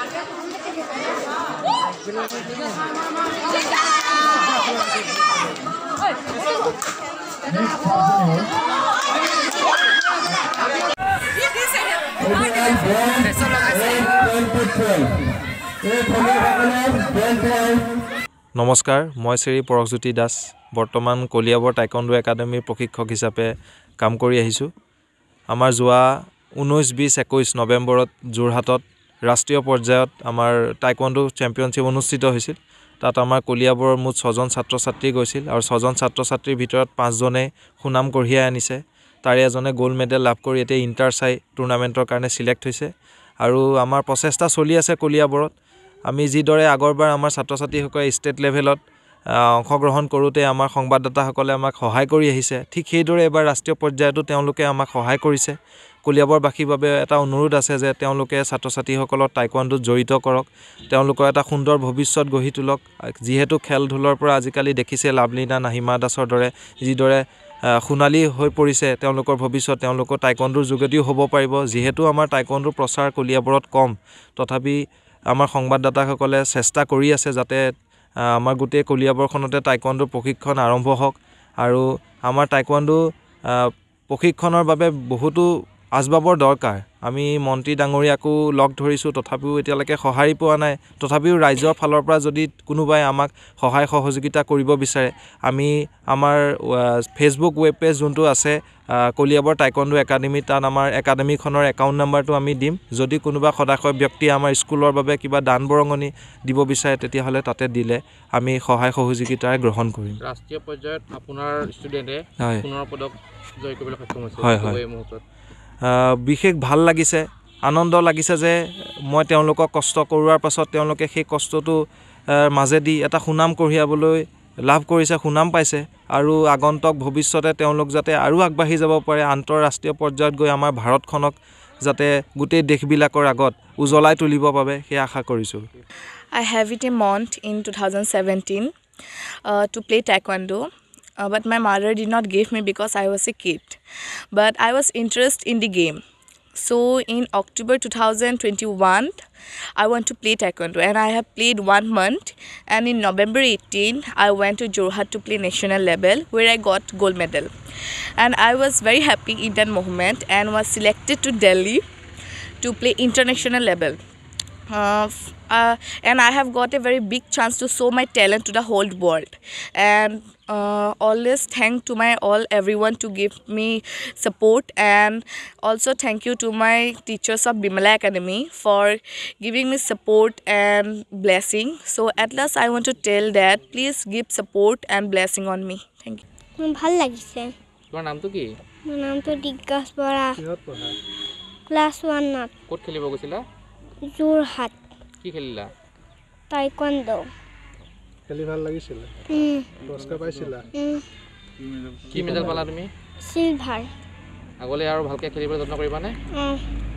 নমস্কাৰ মই শ্ৰী পৰশজ্যোতি দাস বৰ্তমান কলিয়াবৰ টাইকণ্ডো একাডেমীৰ প্ৰশিক্ষক হিচাপে কাম কৰি আহিছোঁ আমাৰ যোৱা ঊনৈছ বিছ একৈছ নৱেম্বৰত যোৰহাটত ৰাষ্ট্ৰীয় পৰ্যায়ত আমাৰ টাইকোৱাণ্ডো চেম্পিয়নশ্বিপ অনুষ্ঠিত হৈছিল তাত আমাৰ কলিয়াবোৰৰ মুঠ ছজন ছাত্ৰ ছাত্ৰী গৈছিল আৰু ছজন ছাত্ৰ ছাত্ৰীৰ ভিতৰত পাঁচজনে সুনাম কঢ়িয়াই আনিছে তাৰে এজনে গ'ল্ড মেডেল লাভ কৰি এতিয়া ইণ্টাৰ চাই টুৰ্ণামেণ্টৰ কাৰণে ছিলেক্ট হৈছে আৰু আমাৰ প্ৰচেষ্টা চলি আছে কলিয়াবৰত আমি যিদৰে আগৰবাৰ আমাৰ ছাত্ৰ ছাত্ৰীসকলে ষ্টেট লেভেলত অংশগ্ৰহণ কৰোঁতে আমাৰ সংবাদদাতাসকলে আমাক সহায় কৰি আহিছে ঠিক সেইদৰে এইবাৰ ৰাষ্ট্ৰীয় পৰ্যায়তো তেওঁলোকে আমাক সহায় কৰিছে কলিয়াবৰবাসীৰ বাবে এটা অনুৰোধ আছে যে তেওঁলোকে ছাত্ৰ ছাত্ৰীসকলক টাইকোৱাণ্ডোত জড়িত কৰক তেওঁলোকৰ এটা সুন্দৰ ভৱিষ্যত গঢ়ি তোলক যিহেতু খেল ধূলৰ পৰা আজিকালি দেখিছে লাভলীনা নাহিমা দাসৰ দৰে যিদৰে সোণালী হৈ পৰিছে তেওঁলোকৰ ভৱিষ্যত তেওঁলোকৰ টাইকোৱাণ্ডোৰ যোগেদিও হ'ব পাৰিব যিহেতু আমাৰ টাইকোৱাণ্ডোৰ প্ৰচাৰ কলিয়াবৰত কম তথাপি আমাৰ সংবাদদাতাসকলে চেষ্টা কৰি আছে যাতে আমাৰ গোটেই কলিয়াবৰখনতে টাইকোৱাণ্ডো প্ৰশিক্ষণ আৰম্ভ হওক আৰু আমাৰ টাইকোৱাণ্ডো প্ৰশিক্ষণৰ বাবে বহুতো আচবাবৰ দৰকাৰ আমি মন্ত্ৰী ডাঙৰীয়াকো লগ ধৰিছোঁ তথাপিও এতিয়ালৈকে সঁহাৰি পোৱা নাই তথাপিও ৰাইজৰ ফালৰ পৰা যদি কোনোবাই আমাক সহায় সহযোগিতা কৰিব বিচাৰে আমি আমাৰ ফেচবুক ৱেব পেজ যোনটো আছে কলিয়াবৰ টাইকণ্ডো একাডেমী তাত আমাৰ একাডেমিখনৰ একাউণ্ট নাম্বাৰটো আমি দিম যদি কোনোবা সদাশয় ব্যক্তিয়ে আমাৰ স্কুলৰ বাবে কিবা দান বৰঙণি দিব বিচাৰে তেতিয়াহ'লে তাতে দিলে আমি সহায় সহযোগিতাৰে গ্ৰহণ কৰিম ৰাষ্ট্ৰীয় পৰ্যায়ত আপোনাৰ ষ্টুডেণ্টে হয় হয় বিশেষ ভাল লাগিছে আনন্দ লাগিছে যে মই তেওঁলোকক কষ্ট কৰোৱাৰ পাছত তেওঁলোকে সেই কষ্টটো মাজেদি এটা সুনাম কঢ়িয়াবলৈ লাভ কৰিছে সুনাম পাইছে আৰু আগন্তক ভৱিষ্যতে তেওঁলোক যাতে আৰু আগবাঢ়ি যাব পাৰে আন্তঃৰাষ্ট্ৰীয় পৰ্যায়ত গৈ আমাৰ ভাৰতখনক যাতে গোটেই দেশবিলাকৰ আগত উজ্বলাই তুলিব পাৰে সেয়া আশা কৰিছোঁ I have it a month in two thousand seventeen to play taekwondo uh, but my mother did not give me because I was a kid. But I was interested in the game. So in October 2021, I went to play Taekwondo and I have played one month. And in November 18, I went to Jorhat to play national level where I got gold medal. And I was very happy in that moment and was selected to Delhi to play international level uh, and I have got a very big chance to show my talent to the whole world and uh, always thank to my all everyone to give me support and also thank you to my teachers of Bimala Academy for giving me support and blessing so at last I want to tell that please give support and blessing on me thank you ভাল লাগিছে তোমাৰ নামটো কি মোৰ নামটো দিগ্গজ বৰা কিহত পঢ়া What ওৱানত ক'ত খেলিব যোৰহাট কি খেলিলা টাইকোৱাণ্ডো খেলি ভাল লাগিছিল পুৰস্কাৰ পাইছিলা কি মেডেল পালা তুমি চিলভাৰ আগলৈ আৰু ভালকে খেলিবলৈ যত্ন কৰিবানে